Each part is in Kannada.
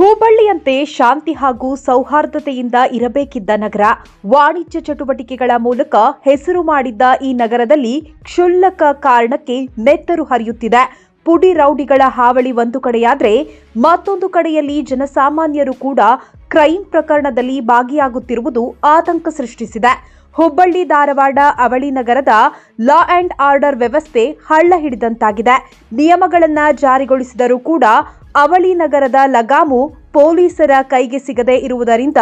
ಹುಬ್ಬಳ್ಳಿಯಂತೆ ಶಾಂತಿ ಹಾಗೂ ಸೌಹಾರ್ದತೆಯಿಂದ ಇರಬೇಕಿದ್ದ ನಗರ ವಾಣಿಜ್ಯ ಚಟುವಟಿಕೆಗಳ ಮೂಲಕ ಹೆಸರು ಮಾಡಿದ್ದ ಈ ನಗರದಲ್ಲಿ ಕ್ಷುಲ್ಲಕ ಕಾರಣಕ್ಕೆ ನೆತ್ತರು ಹರಿಯುತ್ತಿದೆ ಪುಡಿ ರೌಡಿಗಳ ಹಾವಳಿ ಒಂದು ಕಡೆಯಾದರೆ ಮತ್ತೊಂದು ಕಡೆಯಲ್ಲಿ ಜನಸಾಮಾನ್ಯರು ಕೂಡ ಕ್ರೈಂ ಪ್ರಕರಣದಲ್ಲಿ ಭಾಗಿಯಾಗುತ್ತಿರುವುದು ಆತಂಕ ಸೃಷ್ಟಿಸಿದೆ ಹುಬ್ಬಳ್ಳಿ ಧಾರವಾಡ ಅವಳಿ ನಗರದ ಲಾ ಆಂಡ್ ಆರ್ಡರ್ ವ್ಯವಸ್ಥೆ ಹಳ್ಳ ಹಿಡಿದಂತಾಗಿದೆ ನಿಯಮಗಳನ್ನು ಜಾರಿಗೊಳಿಸಿದರೂ ಕೂಡ ಅವಳಿ ನಗರದ ಲಗಾಮು ಪೊಲೀಸರ ಕೈಗೆ ಸಿಗದೆ ಇರುವುದರಿಂದ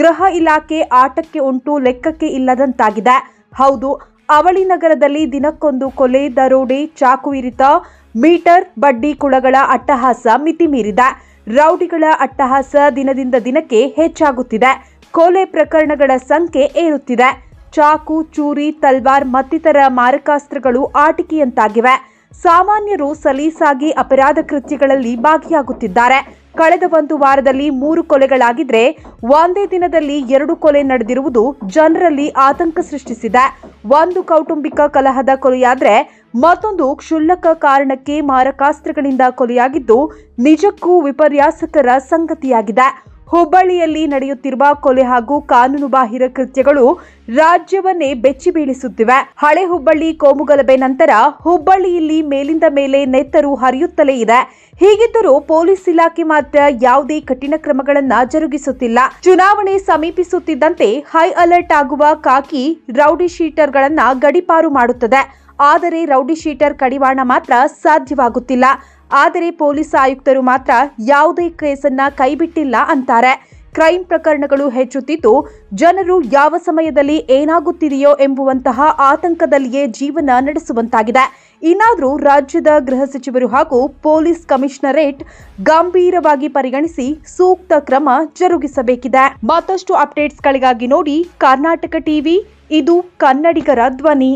ಗೃಹ ಇಲಾಖೆ ಆಟಕ್ಕೆ ಉಂಟು ಲೆಕ್ಕಕ್ಕೆ ಇಲ್ಲದಂತಾಗಿದೆ ಹೌದು ಅವಳಿ ನಗರದಲ್ಲಿ ದಿನಕ್ಕೊಂದು ಕೊಲೆ ದರೋಡೆ ಚಾಕು ಇರಿತ ಮೀಟರ್ ಬಡ್ಡಿ ಕುಳಗಳ ಅಟ್ಟಹಾಸ ಮಿತಿ ಮೀರಿದೆ ರೌಡಿಗಳ ಅಟ್ಟಹಾಸ ದಿನದಿಂದ ದಿನಕ್ಕೆ ಹೆಚ್ಚಾಗುತ್ತಿದೆ ಕೊಲೆ ಪ್ರಕರಣಗಳ ಸಂಖ್ಯೆ ಏರುತ್ತಿದೆ ಚಾಕು ಚೂರಿ ತಲ್ವಾರ್ ಮತ್ತಿತರ ಮಾರಕಾಸ್ತ್ರಗಳು ಆಟಿಕೆಯಂತಾಗಿವೆ ಸಾಮಾನ್ಯರು ಸಲೀಸಾಗಿ ಅಪರಾಧ ಕೃತ್ಯಗಳಲ್ಲಿ ಭಾಗಿಯಾಗುತ್ತಿದ್ದಾರೆ ಕಳೆದ ಒಂದು ವಾರದಲ್ಲಿ ಮೂರು ಕೊಲೆಗಳಾಗಿದ್ರೆ ಒಂದೇ ದಿನದಲ್ಲಿ ಎರಡು ಕೊಲೆ ನಡೆದಿರುವುದು ಜನರಲ್ಲಿ ಆತಂಕ ಸೃಷ್ಟಿಸಿದೆ ಒಂದು ಕೌಟುಂಬಿಕ ಕಲಹದ ಕೊಲೆಯಾದ್ರೆ ಮತ್ತೊಂದು ಕ್ಷುಲ್ಲಕ ಕಾರಣಕ್ಕೆ ಮಾರಕಾಸ್ತ್ರಗಳಿಂದ ಕೊಲೆಯಾಗಿದ್ದು ನಿಜಕ್ಕೂ ವಿಪರ್ಯಾಸಕರ ಸಂಗತಿಯಾಗಿದೆ ಹುಬ್ಬಳ್ಳಿಯಲ್ಲಿ ನಡೆಯುತ್ತಿರುವ ಕೊಲೆ ಹಾಗೂ ಕಾನೂನುಬಾಹಿರ ಕೃತ್ಯಗಳು ರಾಜ್ಯವನ್ನೇ ಬೆಚ್ಚಿ ಬೀಳಿಸುತ್ತಿವೆ ಹಳೆ ಹುಬ್ಬಳ್ಳಿ ಕೋಮುಗಲಭೆ ನಂತರ ಹುಬ್ಬಳ್ಳಿಯಲ್ಲಿ ಮೇಲಿಂದ ಮೇಲೆ ನೆತ್ತರು ಹರಿಯುತ್ತಲೇ ಇದೆ ಹೀಗಿದ್ದರೂ ಪೊಲೀಸ್ ಇಲಾಖೆ ಮಾತ್ರ ಯಾವುದೇ ಕಠಿಣ ಕ್ರಮಗಳನ್ನ ಜರುಗಿಸುತ್ತಿಲ್ಲ ಚುನಾವಣೆ ಸಮೀಪಿಸುತ್ತಿದ್ದಂತೆ ಹೈ ಅಲರ್ಟ್ ಆಗುವ ಕಾಕಿ ರೌಡಿ ಶೀಟರ್ಗಳನ್ನ ಗಡಿಪಾರು ಮಾಡುತ್ತದೆ ಆದರೆ ರೌಡಿ ಶೀಟರ್ ಕಡಿವಾಣ ಮಾತ್ರ ಸಾಧ್ಯವಾಗುತ್ತಿಲ್ಲ ಆದರೆ ಪೊಲೀಸ್ ಆಯುಕ್ತರು ಮಾತ್ರ ಯಾವುದೇ ಕೇಸನ್ನ ಕೈಬಿಟ್ಟಿಲ್ಲ ಅಂತಾರೆ ಕ್ರೈಂ ಪ್ರಕರಣಗಳು ಹೆಚ್ಚುತ್ತಿದ್ದು ಜನರು ಯಾವ ಸಮಯದಲ್ಲಿ ಏನಾಗುತ್ತಿದೆಯೋ ಎಂಬುವಂತಹ ಆತಂಕದಲ್ಲಿಯೇ ಜೀವನ ನಡೆಸುವಂತಾಗಿದೆ ಇನ್ನಾದರೂ ರಾಜ್ಯದ ಗೃಹ ಸಚಿವರು ಹಾಗೂ ಪೊಲೀಸ್ ಕಮಿಷನರೇಟ್ ಗಂಭೀರವಾಗಿ ಪರಿಗಣಿಸಿ ಸೂಕ್ತ ಕ್ರಮ ಜರುಗಿಸಬೇಕಿದೆ ಮತ್ತಷ್ಟು ಅಪ್ಡೇಟ್ಸ್ಗಳಿಗಾಗಿ ನೋಡಿ ಕರ್ನಾಟಕ ಟಿವಿ ಇದು ಕನ್ನಡಿಗರ ಧ್ವನಿ